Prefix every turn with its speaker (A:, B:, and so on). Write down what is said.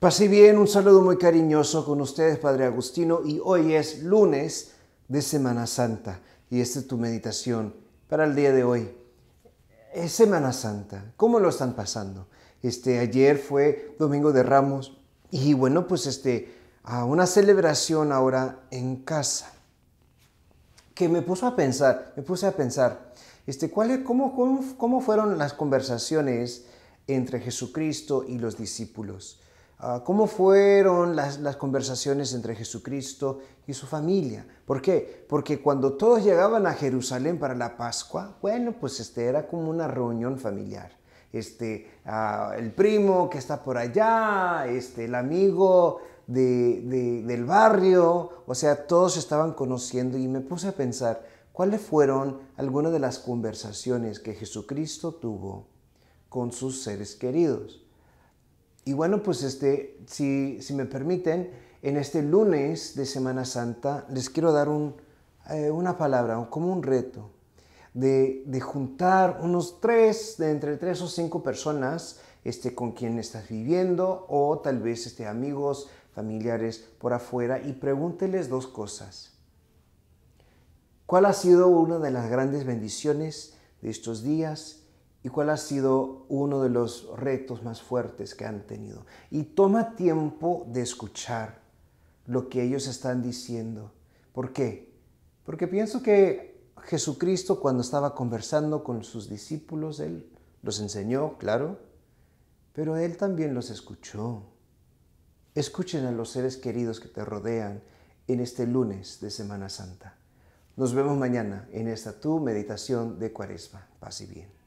A: Pasé bien, un saludo muy cariñoso con ustedes, Padre Agustino, y hoy es lunes de Semana Santa y esta es tu meditación para el día de hoy. Semana Santa, ¿cómo lo están pasando? Este, ayer fue Domingo de Ramos y bueno, pues este, a una celebración ahora en casa que me puso a pensar, me puse a pensar, este, ¿cuál, cómo, cómo fueron las conversaciones entre Jesucristo y los discípulos? Ah, cómo fueron las, conversaciones entre Jesucristo y su familia. ¿Por qué? Porque cuando todos llegaban a Jerusalén para la Pascua, bueno, pues este era como una reunión familiar. Este, ah, el primo que está por allá, este, el amigo del barrio, o sea, todos estaban conociendo y me puse a pensar cuáles fueron algunas de las conversaciones que Jesucristo tuvo con sus seres queridos. Y bueno, pues este, si, me permiten, en este lunes de Semana Santa les quiero dar eh, una palabra, como un reto, de, juntar unos tres, de entre tres o cinco personas este, con quien estás viviendo o tal vez este, amigos, familiares por afuera y pregúnteles dos cosas. ¿Cuál ha sido una de las grandes bendiciones de estos días? y cuál ha sido uno de los retos más fuertes que han tenido. Y toma tiempo de escuchar lo que ellos están diciendo. ¿Por qué? Porque pienso que Jesucristo cuando estaba conversando con sus discípulos, Él los enseñó, claro, pero Él también los escuchó. Escuchen a los seres queridos que te rodean en este lunes de Semana Santa. Nos vemos mañana en esta tu meditación de Cuaresma. Paz y bien.